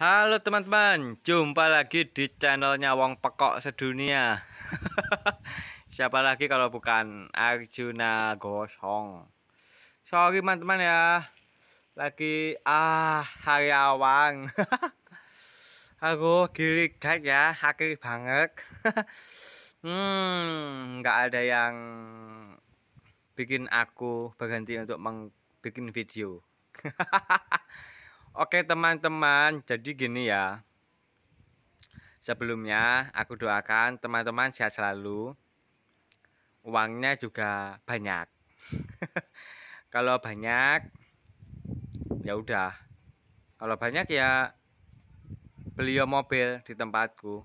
Halo teman-teman, jumpa lagi di channelnya Wong Pekok Sedunia Siapa lagi kalau bukan Arjuna Gosong Sorry teman-teman ya Lagi, ah, awang. Aku kayak ya, akhir banget Hmm, nggak ada yang bikin aku berhenti untuk bikin video Oke teman-teman, jadi gini ya. Sebelumnya aku doakan teman-teman sehat selalu. Uangnya juga banyak. Kalau banyak ya udah. Kalau banyak ya beli mobil di tempatku.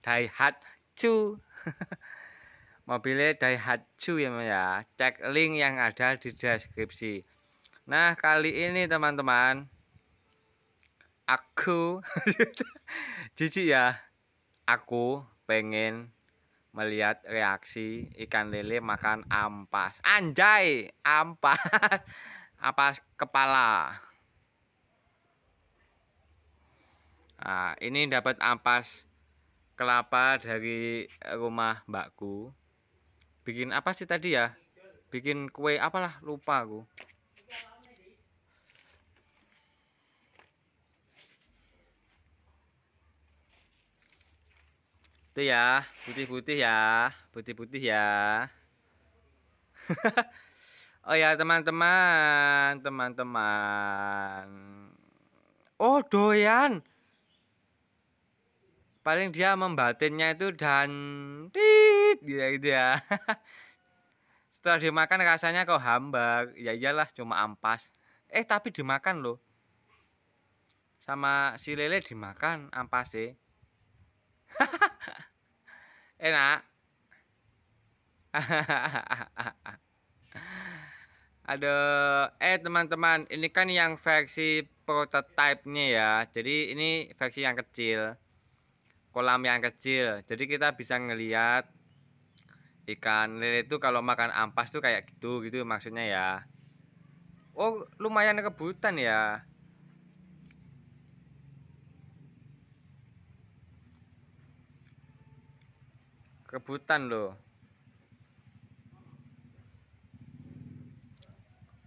Daihatsu. Mobilnya Daihatsu ya, ya. Cek link yang ada di deskripsi. Nah, kali ini teman-teman aku jijik ya aku pengen melihat reaksi ikan lele makan ampas anjay ampas ampas kepala nah, ini dapat ampas kelapa dari rumah mbakku bikin apa sih tadi ya bikin kue apalah lupa aku Itu ya, putih-putih ya, putih-putih ya. oh ya, teman-teman, teman-teman. Oh, doyan. Paling dia membatinnya itu dan tit gitu, gitu ya. Setelah dimakan rasanya kau hambar Ya iyalah cuma ampas. Eh, tapi dimakan loh sama si lele dimakan ampas sih Enak. ada eh teman-teman, ini kan yang versi prototype-nya ya. Jadi ini versi yang kecil. Kolam yang kecil. Jadi kita bisa ngelihat ikan lele itu kalau makan ampas tuh kayak gitu gitu maksudnya ya. Oh, lumayan kebutan ya. kebutan loh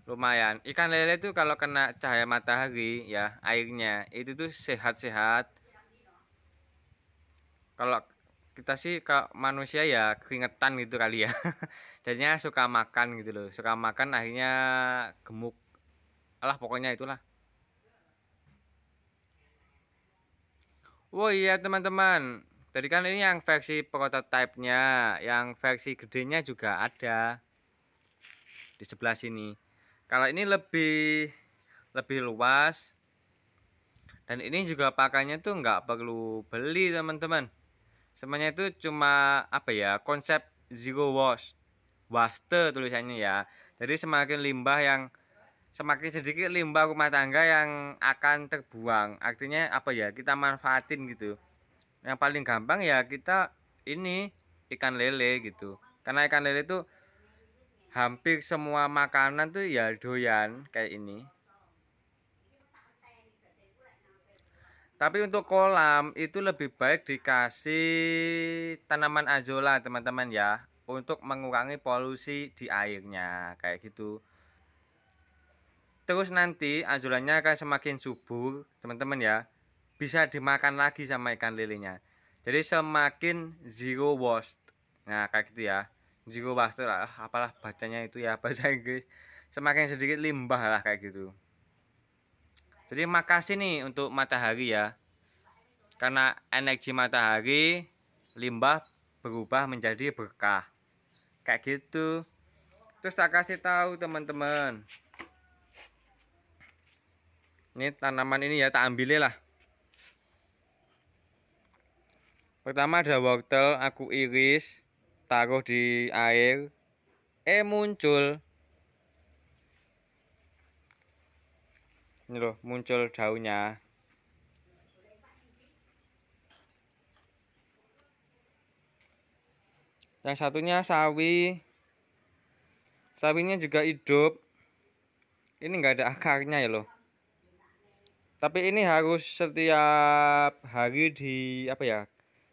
lumayan ikan lele itu kalau kena cahaya matahari ya airnya itu tuh sehat-sehat kalau kita sih ke manusia ya keringetan gitu kali ya jadinya suka makan gitu loh suka makan akhirnya gemuk alah pokoknya itulah oh iya teman-teman Tadi kan ini yang versi prototipe-nya, yang versi gedenya juga ada di sebelah sini. Kalau ini lebih lebih luas dan ini juga pakainya tuh nggak perlu beli teman-teman. Semuanya itu cuma apa ya konsep zero wash, waste tulisannya ya. Jadi semakin limbah yang semakin sedikit limbah rumah tangga yang akan terbuang. Artinya apa ya kita manfaatin gitu yang paling gampang ya kita ini ikan lele gitu karena ikan lele itu hampir semua makanan tuh ya doyan kayak ini tapi untuk kolam itu lebih baik dikasih tanaman azola teman-teman ya untuk mengurangi polusi di airnya kayak gitu terus nanti azolanya akan semakin subur teman-teman ya bisa dimakan lagi sama ikan lilinya jadi semakin zero waste nah kayak gitu ya zero waste lah ah, apalah bacanya itu ya bahasa Inggris semakin sedikit limbah lah kayak gitu jadi makasih nih untuk matahari ya karena energi matahari limbah berubah menjadi berkah kayak gitu terus tak kasih tahu teman-teman ini tanaman ini ya tak ambilnya lah Pertama ada wortel, aku iris, taruh di air, eh muncul. Ini loh, muncul daunnya. Yang satunya sawi. Sawinya juga hidup. Ini enggak ada akarnya ya loh. Tapi ini harus setiap hari di apa ya?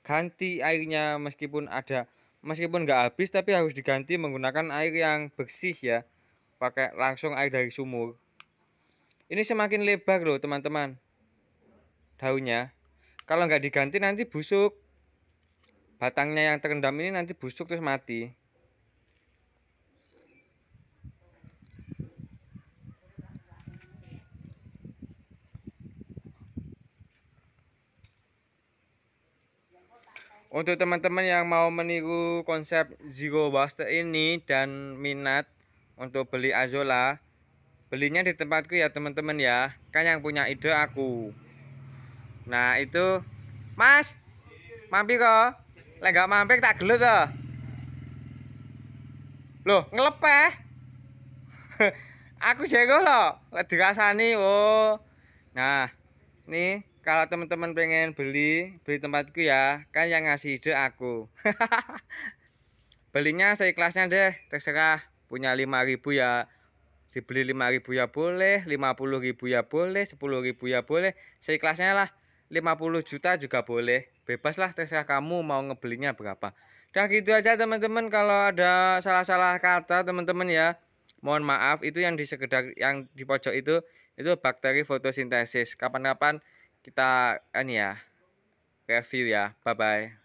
ganti airnya meskipun ada meskipun nggak habis tapi harus diganti menggunakan air yang bersih ya pakai langsung air dari sumur ini semakin lebar loh teman-teman daunnya kalau nggak diganti nanti busuk batangnya yang terendam ini nanti busuk terus mati Untuk teman-teman yang mau meniru konsep Zero Buster ini dan minat untuk beli Azola, belinya di tempatku ya teman-teman ya. Kan yang punya ide aku. Nah, itu Mas mampir kok. Lagak gak mampir tak gelut kok. Loh, ngelepeh. Ya? aku jago loh. Lek dirasani, oh. Nah, nih kalau teman-teman pengen beli beli tempatku ya kan yang ngasih ide aku belinya seikhlasnya deh terserah punya 5000 ya dibeli 5000 ya boleh 50000 ya boleh 10000 ya boleh seikhlasnya lah 50 juta juga boleh bebas lah terserah kamu mau ngebelinya berapa dan gitu aja teman-teman kalau ada salah-salah kata teman-teman ya mohon maaf itu yang di sekedar yang di pojok itu itu bakteri fotosintesis kapan-kapan kita ini ya review ya bye bye